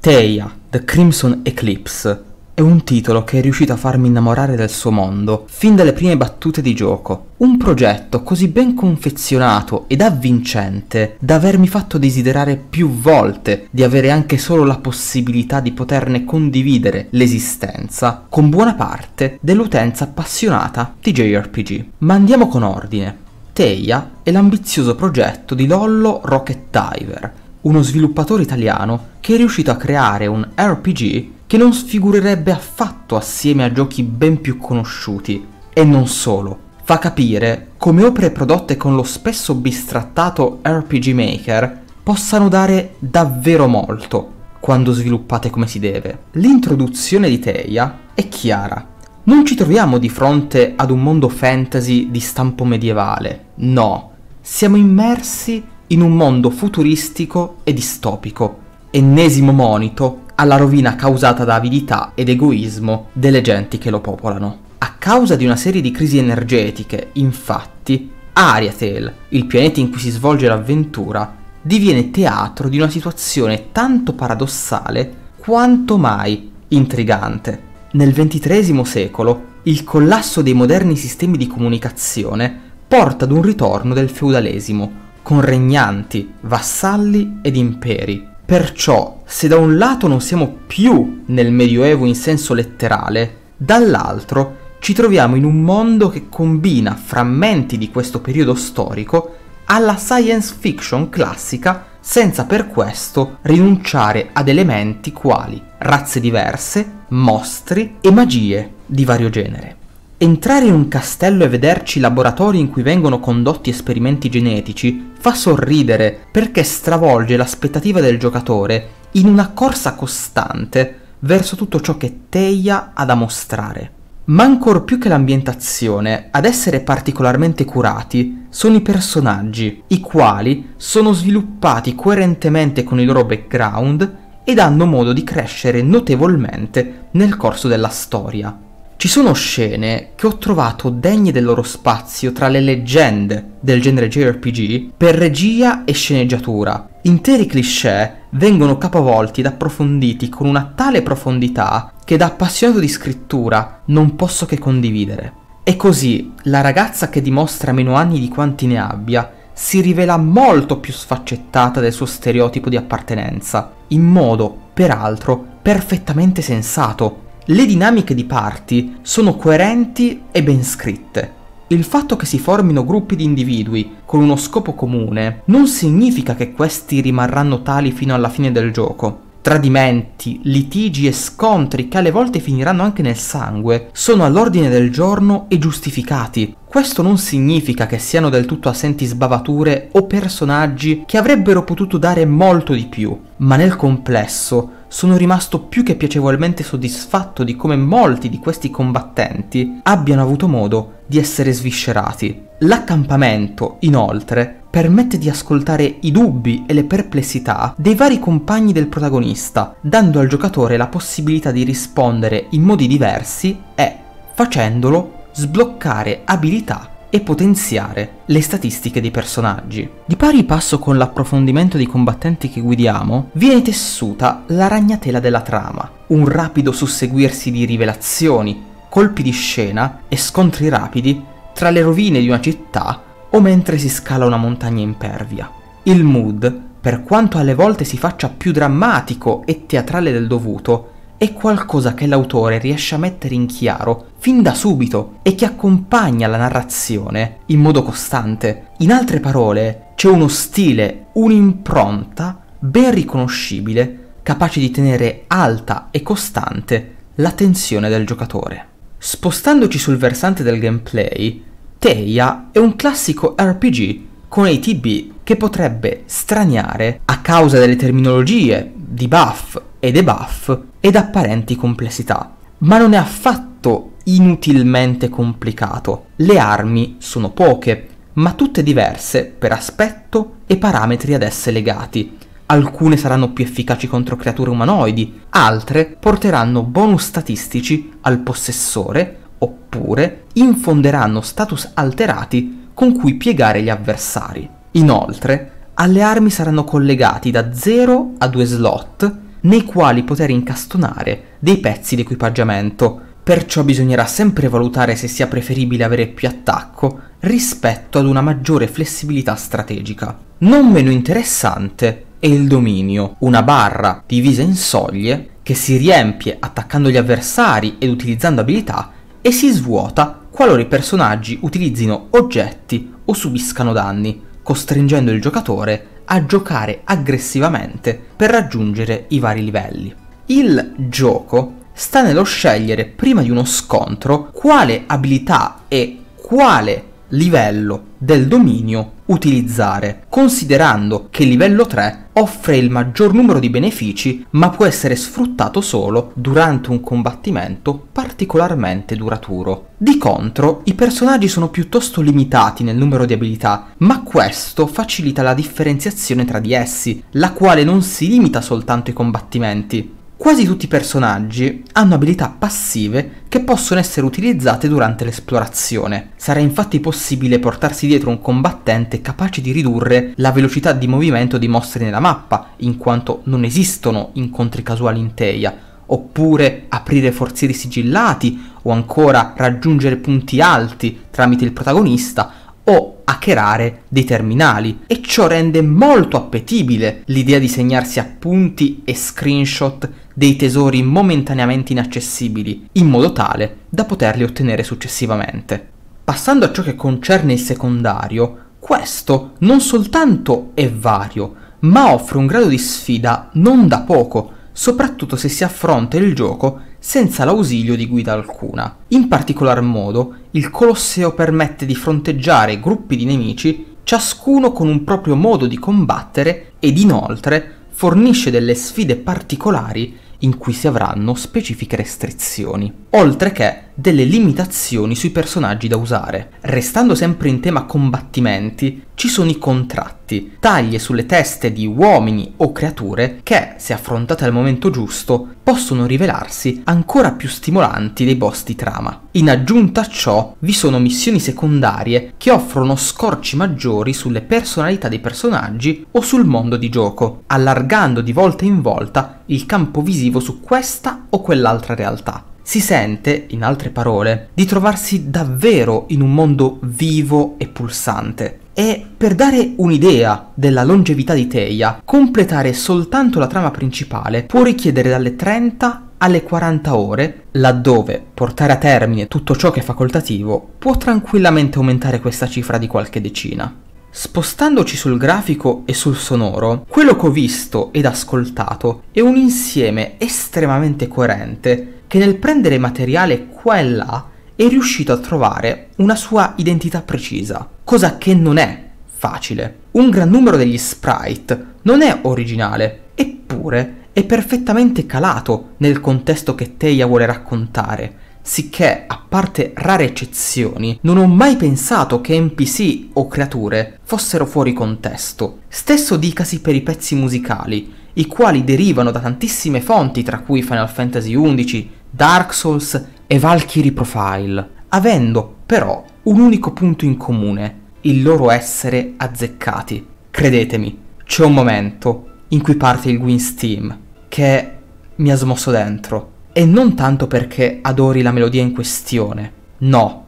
Teia, The Crimson Eclipse è un titolo che è riuscito a farmi innamorare del suo mondo, fin dalle prime battute di gioco. Un progetto così ben confezionato ed avvincente da avermi fatto desiderare più volte di avere anche solo la possibilità di poterne condividere l'esistenza con buona parte dell'utenza appassionata di JRPG. Ma andiamo con ordine. Teia è l'ambizioso progetto di Lollo Rocket Diver, uno sviluppatore italiano che è riuscito a creare un RPG che non sfigurerebbe affatto assieme a giochi ben più conosciuti. E non solo, fa capire come opere prodotte con lo spesso bistrattato RPG Maker possano dare davvero molto quando sviluppate come si deve. L'introduzione di Teia è chiara. Non ci troviamo di fronte ad un mondo fantasy di stampo medievale, no, siamo immersi in un mondo futuristico e distopico. Ennesimo monito alla rovina causata da avidità ed egoismo delle genti che lo popolano. A causa di una serie di crisi energetiche, infatti, Ariatel, il pianeta in cui si svolge l'avventura, diviene teatro di una situazione tanto paradossale quanto mai intrigante. Nel XXIII secolo, il collasso dei moderni sistemi di comunicazione porta ad un ritorno del feudalesimo, con regnanti, vassalli ed imperi. Perciò, se da un lato non siamo più nel Medioevo in senso letterale, dall'altro ci troviamo in un mondo che combina frammenti di questo periodo storico alla science fiction classica senza per questo rinunciare ad elementi quali razze diverse, mostri e magie di vario genere. Entrare in un castello e vederci laboratori in cui vengono condotti esperimenti genetici fa sorridere perché stravolge l'aspettativa del giocatore in una corsa costante verso tutto ciò che Teia ha da mostrare. Ma ancor più che l'ambientazione, ad essere particolarmente curati sono i personaggi, i quali sono sviluppati coerentemente con il loro background ed hanno modo di crescere notevolmente nel corso della storia. Ci sono scene che ho trovato degne del loro spazio tra le leggende del genere JRPG per regia e sceneggiatura. Interi cliché vengono capovolti ed approfonditi con una tale profondità che da appassionato di scrittura non posso che condividere. E così la ragazza che dimostra meno anni di quanti ne abbia si rivela molto più sfaccettata del suo stereotipo di appartenenza, in modo, peraltro, perfettamente sensato, le dinamiche di party sono coerenti e ben scritte. Il fatto che si formino gruppi di individui con uno scopo comune non significa che questi rimarranno tali fino alla fine del gioco. Tradimenti, litigi e scontri che alle volte finiranno anche nel sangue sono all'ordine del giorno e giustificati. Questo non significa che siano del tutto assenti sbavature o personaggi che avrebbero potuto dare molto di più, ma nel complesso sono rimasto più che piacevolmente soddisfatto di come molti di questi combattenti abbiano avuto modo di essere sviscerati. L'accampamento, inoltre, permette di ascoltare i dubbi e le perplessità dei vari compagni del protagonista, dando al giocatore la possibilità di rispondere in modi diversi e, facendolo, sbloccare abilità e potenziare le statistiche dei personaggi. Di pari passo con l'approfondimento dei combattenti che guidiamo, viene tessuta la ragnatela della trama, un rapido susseguirsi di rivelazioni, colpi di scena e scontri rapidi tra le rovine di una città o mentre si scala una montagna impervia. Il mood, per quanto alle volte si faccia più drammatico e teatrale del dovuto, è qualcosa che l'autore riesce a mettere in chiaro fin da subito e che accompagna la narrazione in modo costante. In altre parole, c'è uno stile, un'impronta ben riconoscibile, capace di tenere alta e costante l'attenzione del giocatore. Spostandoci sul versante del gameplay, Teia è un classico RPG con ATB che potrebbe straniare a causa delle terminologie, di buff e debuff ed apparenti complessità. Ma non è affatto inutilmente complicato. Le armi sono poche, ma tutte diverse per aspetto e parametri ad esse legati. Alcune saranno più efficaci contro creature umanoidi, altre porteranno bonus statistici al possessore oppure infonderanno status alterati con cui piegare gli avversari. Inoltre, alle armi saranno collegati da 0 a 2 slot nei quali poter incastonare dei pezzi di equipaggiamento, perciò bisognerà sempre valutare se sia preferibile avere più attacco rispetto ad una maggiore flessibilità strategica. Non meno interessante è il dominio, una barra divisa in soglie che si riempie attaccando gli avversari ed utilizzando abilità e si svuota qualora i personaggi utilizzino oggetti o subiscano danni, costringendo il giocatore a giocare aggressivamente per raggiungere i vari livelli. Il gioco sta nello scegliere prima di uno scontro quale abilità e quale livello del dominio utilizzare, considerando che livello 3 offre il maggior numero di benefici ma può essere sfruttato solo durante un combattimento particolarmente duraturo. Di contro, i personaggi sono piuttosto limitati nel numero di abilità, ma questo facilita la differenziazione tra di essi, la quale non si limita soltanto ai combattimenti, Quasi tutti i personaggi hanno abilità passive che possono essere utilizzate durante l'esplorazione. Sarà infatti possibile portarsi dietro un combattente capace di ridurre la velocità di movimento di mostri nella mappa, in quanto non esistono incontri casuali in Teia, oppure aprire forzieri sigillati, o ancora raggiungere punti alti tramite il protagonista, o hackerare dei terminali e ciò rende molto appetibile l'idea di segnarsi appunti e screenshot dei tesori momentaneamente inaccessibili, in modo tale da poterli ottenere successivamente. Passando a ciò che concerne il secondario, questo non soltanto è vario, ma offre un grado di sfida non da poco, soprattutto se si affronta il gioco senza l'ausilio di guida alcuna. In particolar modo, il Colosseo permette di fronteggiare gruppi di nemici, ciascuno con un proprio modo di combattere ed inoltre fornisce delle sfide particolari in cui si avranno specifiche restrizioni, oltre che delle limitazioni sui personaggi da usare. Restando sempre in tema combattimenti, ci sono i contratti, taglie sulle teste di uomini o creature che, se affrontate al momento giusto, possono rivelarsi ancora più stimolanti dei boss di trama. In aggiunta a ciò, vi sono missioni secondarie che offrono scorci maggiori sulle personalità dei personaggi o sul mondo di gioco, allargando di volta in volta il campo visivo su questa o quell'altra realtà. Si sente, in altre parole, di trovarsi davvero in un mondo vivo e pulsante. E per dare un'idea della longevità di Teia, completare soltanto la trama principale può richiedere dalle 30 alle 40 ore, laddove portare a termine tutto ciò che è facoltativo può tranquillamente aumentare questa cifra di qualche decina. Spostandoci sul grafico e sul sonoro, quello che ho visto ed ascoltato è un insieme estremamente coerente che nel prendere materiale qua e là è riuscito a trovare una sua identità precisa, cosa che non è facile. Un gran numero degli sprite non è originale, eppure è perfettamente calato nel contesto che Teia vuole raccontare sicché, a parte rare eccezioni, non ho mai pensato che NPC o creature fossero fuori contesto. Stesso dicasi per i pezzi musicali, i quali derivano da tantissime fonti, tra cui Final Fantasy XI, Dark Souls e Valkyrie Profile, avendo però un unico punto in comune, il loro essere azzeccati. Credetemi, c'è un momento in cui parte il Gwyn's Team, che mi ha smosso dentro e non tanto perché adori la melodia in questione, no,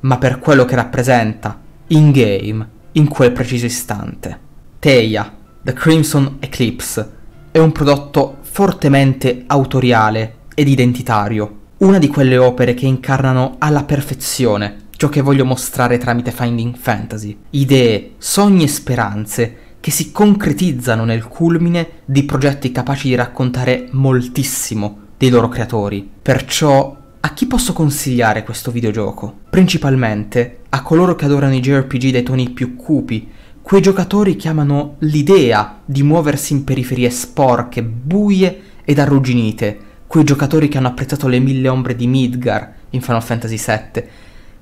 ma per quello che rappresenta, in game, in quel preciso istante. Teia, The Crimson Eclipse, è un prodotto fortemente autoriale ed identitario, una di quelle opere che incarnano alla perfezione ciò che voglio mostrare tramite Finding Fantasy, idee, sogni e speranze che si concretizzano nel culmine di progetti capaci di raccontare moltissimo dei loro creatori. Perciò a chi posso consigliare questo videogioco? Principalmente a coloro che adorano i JRPG dai toni più cupi, quei giocatori che amano l'idea di muoversi in periferie sporche, buie ed arrugginite, quei giocatori che hanno apprezzato le mille ombre di Midgar in Final Fantasy VII,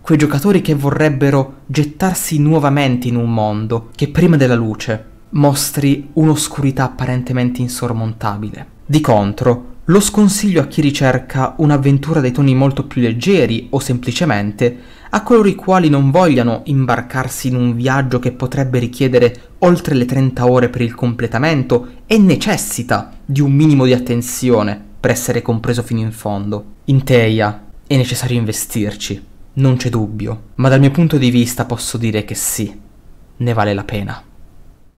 quei giocatori che vorrebbero gettarsi nuovamente in un mondo che prima della luce mostri un'oscurità apparentemente insormontabile. Di contro, lo sconsiglio a chi ricerca un'avventura dai toni molto più leggeri o semplicemente a coloro i quali non vogliano imbarcarsi in un viaggio che potrebbe richiedere oltre le 30 ore per il completamento e necessita di un minimo di attenzione per essere compreso fino in fondo. In Teia è necessario investirci, non c'è dubbio, ma dal mio punto di vista posso dire che sì, ne vale la pena.